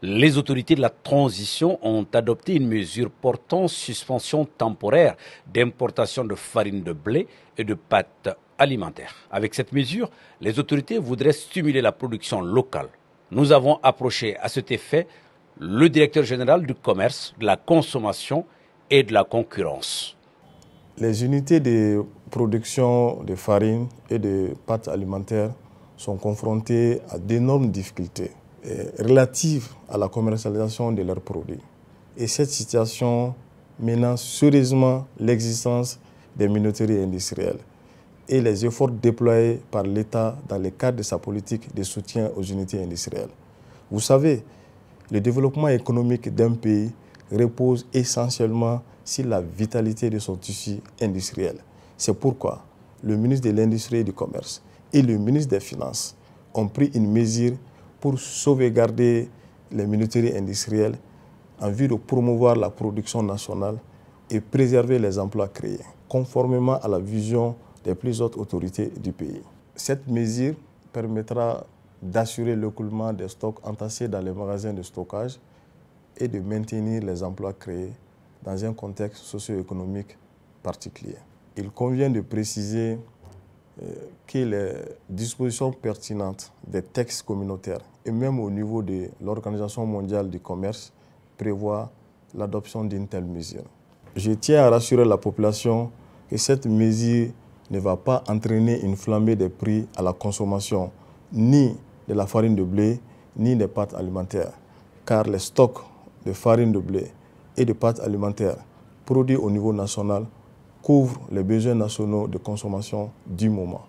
Les autorités de la transition ont adopté une mesure portant suspension temporaire d'importation de farine de blé et de pâtes alimentaires. Avec cette mesure, les autorités voudraient stimuler la production locale. Nous avons approché à cet effet le directeur général du commerce, de la consommation et de la concurrence. Les unités de production de farine et de pâtes alimentaires sont confrontées à d'énormes difficultés. Euh, relative à la commercialisation de leurs produits. Et cette situation menace sérieusement l'existence des minoteries industrielles et les efforts déployés par l'État dans le cadre de sa politique de soutien aux unités industrielles. Vous savez, le développement économique d'un pays repose essentiellement sur la vitalité de son tissu industriel. C'est pourquoi le ministre de l'Industrie et du Commerce et le ministre des Finances ont pris une mesure pour sauvegarder les minuteries industrielles en vue de promouvoir la production nationale et préserver les emplois créés, conformément à la vision des plus hautes autorités du pays. Cette mesure permettra d'assurer l'écoulement des stocks entassés dans les magasins de stockage et de maintenir les emplois créés dans un contexte socio-économique particulier. Il convient de préciser euh, que les dispositions pertinentes des textes communautaires et même au niveau de l'Organisation mondiale du commerce prévoient l'adoption d'une telle mesure. Je tiens à rassurer la population que cette mesure ne va pas entraîner une flambée des prix à la consommation ni de la farine de blé ni des pâtes alimentaires, car les stocks de farine de blé et de pâtes alimentaires produits au niveau national couvre les besoins nationaux de consommation du moment.